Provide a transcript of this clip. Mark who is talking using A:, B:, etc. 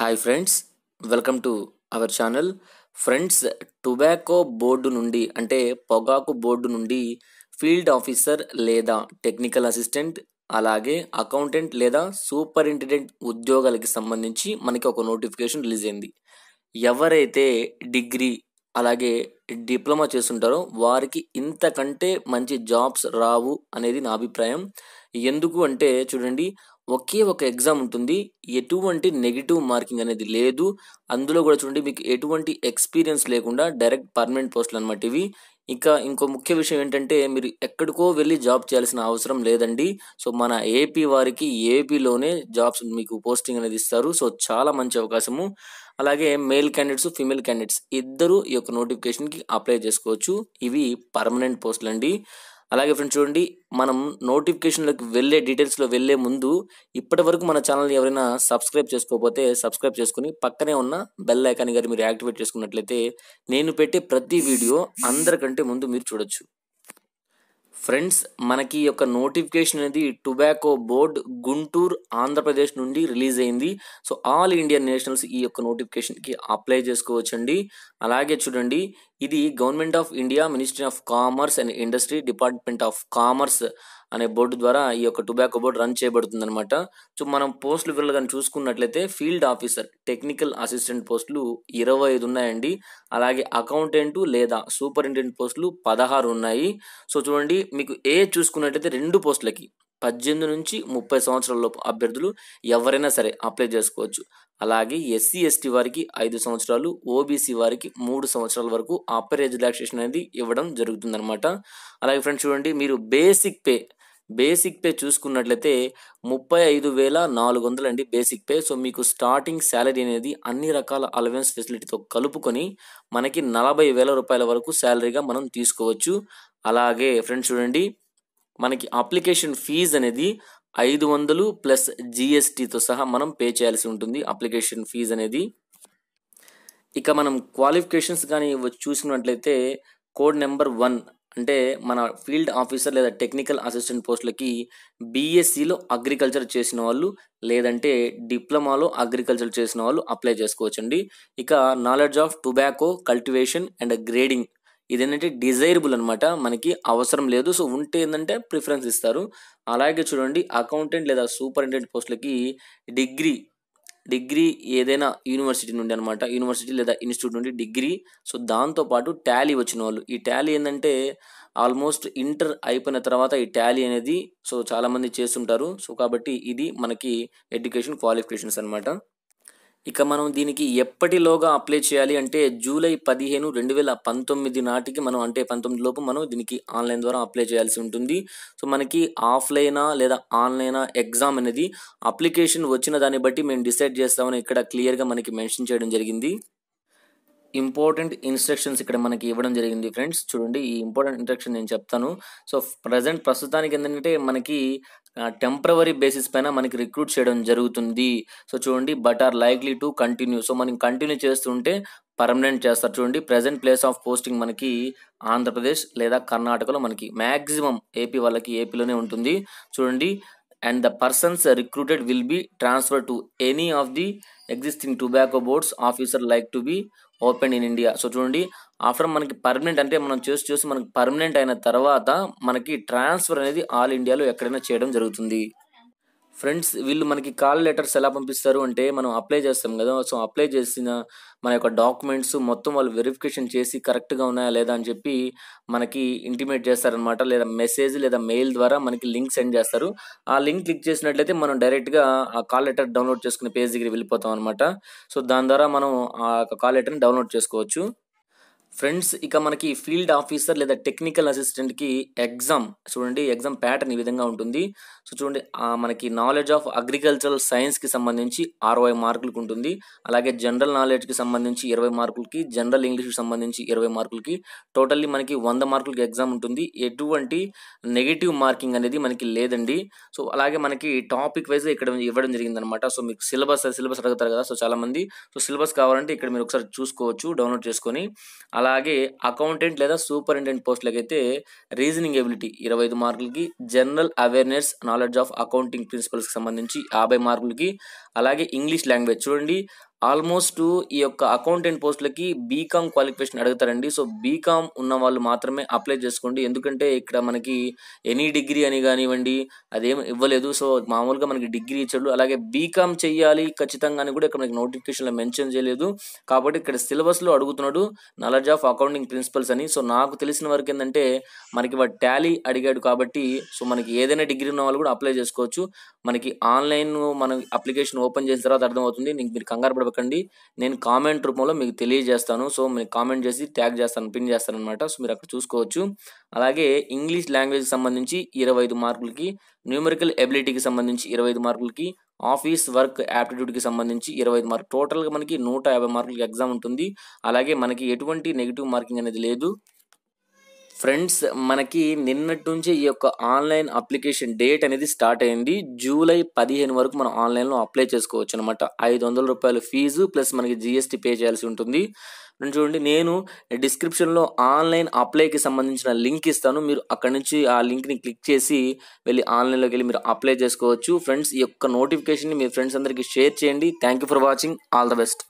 A: hi friends welcome to our channel friends tobacco board నుండి అంటే పొగాకు బోర్డు నుండి ఫీల్డ్ ఆఫీసర్ లేదా టెక్నికల్ అసిస్టెంట్ అలాగే అకౌంటెంట్ లేదా సూపరింటెండెంట్ ఉద్యోగాలకి సంబంధించి మనకి ఒక నోటిఫికేషన్ రిలీజ్ అయింది ఎవరైతే డిగ్రీ అలాగే డిప్లొమా చేస్తుంటారో వారికి ఇంతకంటే మంచి జాబ్స్ రావు అనేది నా అభిప్రాయం ఎందుకు అంటే చూడండి ఒకే ఒక ఎగ్జామ్ ఉంటుంది ఎటువంటి నెగిటివ్ మార్కింగ్ అనేది లేదు అందులో కూడా చూడండి మీకు ఎటువంటి ఎక్స్పీరియన్స్ లేకుండా డైరెక్ట్ పర్మనెంట్ పోస్టులు అనమాట ఇవి ఇంకా ఇంకో ముఖ్య విషయం ఏంటంటే మీరు ఎక్కడికో వెళ్ళి జాబ్ చేయాల్సిన అవసరం లేదండి సో మన ఏపీ వారికి ఏపీలోనే జాబ్స్ మీకు పోస్టింగ్ అనేది ఇస్తారు సో చాలా మంచి అవకాశము అలాగే మేల్ క్యాండిడేట్స్ ఫీమేల్ క్యాండిడేట్స్ ఇద్దరు ఈ యొక్క నోటిఫికేషన్కి అప్లై చేసుకోవచ్చు ఇవి పర్మనెంట్ పోస్టులు అండి అలాగే ఫ్రెండ్స్ చూడండి మనం నోటిఫికేషన్లోకి వెళ్ళే డీటెయిల్స్లో వెళ్ళే ముందు ఇప్పటి వరకు మన ఛానల్ ఎవరైనా సబ్స్క్రైబ్ చేసుకోకపోతే సబ్స్క్రైబ్ చేసుకుని పక్కనే ఉన్న బెల్ ఐకాన్ గారు మీరు యాక్టివేట్ చేసుకున్నట్లయితే నేను పెట్టే ప్రతి వీడియో అందరికంటే ముందు మీరు చూడొచ్చు ఫ్రెండ్స్ మనకి యొక్క నోటిఫికేషన్ అనేది టుబాకో బోర్డ్ గుంటూరు ఆంధ్రప్రదేశ్ నుండి రిలీజ్ అయింది సో ఆల్ ఇండియన్ నేషనల్స్ ఈ యొక్క నోటిఫికేషన్కి అప్లై చేసుకోవచ్చండి అలాగే చూడండి ఇది government of India ministry of commerce and industry department of commerce అనే బోర్డు ద్వారా ఈ యొక్క టొబాకో బోర్డు రన్ చేయబడుతుంది అనమాట సో మనం పోస్టులు వివరాలు కానీ చూసుకున్నట్లయితే ఫీల్డ్ ఆఫీసర్ టెక్నికల్ అసిస్టెంట్ పోస్టులు ఇరవై ఐదు ఉన్నాయండి అలాగే అకౌంటెంట్ లేదా సూపరింటెండెంట్ పోస్టులు పదహారు ఉన్నాయి సో చూడండి మీకు ఏ చూసుకున్నట్లయితే రెండు పోస్టులకి పద్దెనిమిది నుంచి ముప్పై సంవత్సరాలలోపు అభ్యర్థులు ఎవరైనా సరే అప్లై చేసుకోవచ్చు అలాగే ఎస్సీ ఎస్టీ వారికి ఐదు సంవత్సరాలు ఓబీసీ వారికి మూడు సంవత్సరాల వరకు అప్పర్ ఏజ్ రిలాక్సేషన్ అనేది ఇవ్వడం జరుగుతుందనమాట అలాగే ఫ్రెండ్స్ చూడండి మీరు బేసిక్ పే బేసిక్ పే చూసుకున్నట్లయితే ముప్పై ఐదు వేల నాలుగు వందలు అండి బేసిక్ పే సో మీకు స్టార్టింగ్ శాలరీ అనేది అన్ని రకాల అలవెన్స్ ఫెసిలిటీతో కలుపుకొని మనకి నలభై వేల రూపాయల వరకు శాలరీగా మనం తీసుకోవచ్చు అలాగే ఫ్రెండ్స్ చూడండి మనకి అప్లికేషన్ ఫీజ్ అనేది ఐదు వందలు ప్లస్ జిఎస్టీతో సహా మనం పే చేయాల్సి ఉంటుంది అప్లికేషన్ ఫీజ్ అనేది ఇక మనం క్వాలిఫికేషన్స్ కానీ చూసినట్లయితే కోడ్ నెంబర్ వన్ అంటే మన ఫీల్డ్ ఆఫీసర్ లేదా టెక్నికల్ అసిస్టెంట్ పోస్టులకి బీఎస్సీలో e అగ్రికల్చర్ చేసిన వాళ్ళు లేదంటే డిప్లొమాలో అగ్రికల్చర్ చేసిన వాళ్ళు అప్లై చేసుకోవచ్చండి ఇక knowledge of tobacco cultivation and grading ఏంటంటే డిజైరబుల్ అనమాట మనకి అవసరం లేదు సో ఉంటే ఏంటంటే ప్రిఫరెన్స్ ఇస్తారు అలాగే చూడండి అకౌంటెంట్ లేదా సూపరింటెంట్ పోస్టులకి డిగ్రీ డిగ్రీ ఏదైనా యూనివర్సిటీ నుండి అనమాట యూనివర్సిటీ లేదా ఇన్స్టిట్యూట్ నుండి డిగ్రీ సో దాంతోపాటు టాలీ వచ్చిన వాళ్ళు ఈ టాలీ ఏంటంటే ఆల్మోస్ట్ ఇంటర్ అయిపోయిన తర్వాత ఈ టాలీ అనేది సో చాలామంది చేస్తుంటారు సో కాబట్టి ఇది మనకి ఎడ్యుకేషన్ క్వాలిఫికేషన్స్ అనమాట ఇక మనం దీనికి ఎప్పటిలోగా అప్లై చేయాలి అంటే జూలై పదిహేను రెండు వేల పంతొమ్మిది నాటికి మనం అంటే పంతొమ్మిది లోపు మనం దీనికి ఆన్లైన్ ద్వారా అప్లై చేయాల్సి ఉంటుంది సో మనకి ఆఫ్లైనా లేదా ఆన్లైనా ఎగ్జామ్ అనేది అప్లికేషన్ వచ్చిన దాన్ని బట్టి మేము డిసైడ్ చేస్తామని ఇక్కడ క్లియర్గా మనకి మెన్షన్ చేయడం జరిగింది ఇంపార్టెంట్ ఇన్స్ట్రక్షన్స్ ఇక్కడ మనకి ఇవ్వడం జరిగింది ఫ్రెండ్స్ చూడండి ఈ ఇంపార్టెంట్ ఇన్స్ట్రక్షన్ నేను చెప్తాను సో ప్రజెంట్ ప్రస్తుతానికి ఏంటంటే మనకి టెంపరవరీ బేసిస్ పైన మనకి రిక్రూట్ చేయడం జరుగుతుంది సో చూడండి but are likely to continue so మనం కంటిన్యూ చేస్తుంటే పర్మనెంట్ చేస్తారు చూడండి ప్రజెంట్ ప్లేస్ ఆఫ్ పోస్టింగ్ మనకి ఆంధ్రప్రదేశ్ లేదా కర్ణాటకలో మనకి మ్యాక్సిమం ఏపీ వాళ్ళకి ఏపీలోనే ఉంటుంది చూడండి and the persons recruited will be transfer to any of the existing tobacco boards officer like to be open in India so చూడండి ఆఫ్టర్ మనకి పర్మనెంట్ అంటే మనం చేసి చూసి మనకి పర్మనెంట్ అయిన తర్వాత మనకి ట్రాన్స్ఫర్ అనేది ఆల్ ఇండియాలో ఎక్కడైనా చేయడం జరుగుతుంది ఫ్రెండ్స్ వీళ్ళు మనకి కాల్ లెటర్స్ ఎలా పంపిస్తారు అంటే మనం అప్లై చేస్తాం కదా సో అప్లై చేసిన మన యొక్క డాక్యుమెంట్స్ మొత్తం వాళ్ళు వెరిఫికేషన్ చేసి కరెక్ట్గా ఉన్నాయా లేదా అని చెప్పి మనకి ఇంటిమేట్ చేస్తారనమాట లేదా మెసేజ్ లేదా మెయిల్ ద్వారా మనకి లింక్ సెండ్ చేస్తారు ఆ లింక్ క్లిక్ చేసినట్లయితే మనం డైరెక్ట్గా ఆ కాల్ లెటర్ డౌన్లోడ్ చేసుకునే పేజ్ దగ్గర వెళ్ళిపోతాం అనమాట సో దాని ద్వారా మనం ఆ కాల్ లెటర్ని డౌన్లోడ్ చేసుకోవచ్చు ఫ్రెండ్స్ ఇక మనకి ఫీల్డ్ ఆఫీసర్ లేదా టెక్నికల్ అసిస్టెంట్కి ఎగ్జామ్ చూడండి ఎగ్జామ్ ప్యాటర్న్ ఈ విధంగా ఉంటుంది సో చూడండి మనకి నాలెడ్జ్ ఆఫ్ అగ్రికల్చరల్ సైన్స్కి సంబంధించి అరవై మార్కులకు ఉంటుంది అలాగే జనరల్ నాలెడ్జ్కి సంబంధించి ఇరవై మార్కులకి జనరల్ ఇంగ్లీష్కి సంబంధించి ఇరవై మార్కులకి టోటల్లీ మనకి వంద మార్కులకి ఎగ్జామ్ ఉంటుంది ఎటువంటి నెగిటివ్ మార్కింగ్ అనేది మనకి లేదండి సో అలాగే మనకి టాపిక్ వైజ్ ఇక్కడ ఇవ్వడం జరిగింది అనమాట సో మీకు సిలబస్ సిలబస్ అడుగుతారు కదా సో చాలామంది సో సిలబస్ కావాలంటే ఇక్కడ మీరు ఒకసారి చూసుకోవచ్చు డౌన్లోడ్ చేసుకొని అలాగే అకౌంటెంట్ లేదా సూపరింటెండెంట్ పోస్టులకు అయితే రీజనింగ్ ఎబిలిటీ ఇరవై ఐదు మార్కులకి general awareness knowledge of accounting ప్రిన్సిపల్స్కి సంబంధించి యాభై మార్కులకి అలాగే ఇంగ్లీష్ లాంగ్వేజ్ చూడండి ఆల్మోస్ట్ ఈ యొక్క అకౌంటెంట్ పోస్టులకి బీకామ్ క్వాలిఫికేషన్ అడుగుతారండి సో బీకామ్ ఉన్న వాళ్ళు మాత్రమే అప్లై చేసుకోండి ఎందుకంటే ఇక్కడ మనకి ఎనీ డిగ్రీ అని కానివ్వండి అదేం ఇవ్వలేదు సో మామూలుగా మనకి డిగ్రీ ఇచ్చాడు అలాగే బీకామ్ చేయాలి ఖచ్చితంగా అని కూడా ఇక్కడ మనకి నోటిఫికేషన్లో మెన్షన్ చేయలేదు కాబట్టి ఇక్కడ సిలబస్లో అడుగుతున్నాడు నాలెడ్జ్ ఆఫ్ అకౌంటింగ్ ప్రిన్సిపల్స్ అని సో నాకు తెలిసిన వరకు ఏంటంటే మనకి వాడు టాలీ అడిగాడు కాబట్టి సో మనకి ఏదైనా డిగ్రీ ఉన్న వాళ్ళు కూడా అప్లై చేసుకోవచ్చు మనకి ఆన్లైన్ మనకి అప్లికేషన్ ఓపెన్ చేసిన తర్వాత అర్థమవుతుంది మీరు కంగారు మర్చిపోకండి నేను కామెంట్ రూపంలో మీకు తెలియజేస్తాను సో మీరు కామెంట్ చేసి ట్యాగ్ చేస్తాను పిన్ చేస్తాను అనమాట సో మీరు అక్కడ చూసుకోవచ్చు అలాగే ఇంగ్లీష్ లాంగ్వేజ్కి సంబంధించి ఇరవై ఐదు మార్కులకి న్యూమరికల్ ఎబిలిటీకి సంబంధించి ఇరవై ఐదు మార్కులకి ఆఫీస్ వర్క్ యాప్టిట్యూడ్కి సంబంధించి ఇరవై ఐదు మార్కులు టోటల్గా మనకి నూట యాభై మార్కులకి ఎగ్జామ్ ఉంటుంది అలాగే మనకి ఎటువంటి నెగిటివ్ మార్కింగ్ అనేది లేదు ఫ్రెండ్స్ మనకి నిన్నటి నుంచి ఈ యొక్క ఆన్లైన్ అప్లికేషన్ డేట్ అనేది స్టార్ట్ అయింది జూలై పదిహేను వరకు మనం ఆన్లైన్లో అప్లై చేసుకోవచ్చు అనమాట ఐదు వందల రూపాయలు ఫీజు ప్లస్ మనకి జిఎస్టీ పే చేయాల్సి ఉంటుంది చూడండి నేను డిస్క్రిప్షన్లో ఆన్లైన్ అప్లైకి సంబంధించిన లింక్ ఇస్తాను మీరు అక్కడ నుంచి ఆ లింక్ని క్లిక్ చేసి వెళ్ళి ఆన్లైన్లోకి వెళ్ళి మీరు అప్లై చేసుకోవచ్చు ఫ్రెండ్స్ ఈ యొక్క నోటిఫికేషన్ని మీ ఫ్రెండ్స్ అందరికీ షేర్ చేయండి thank you for watching all the best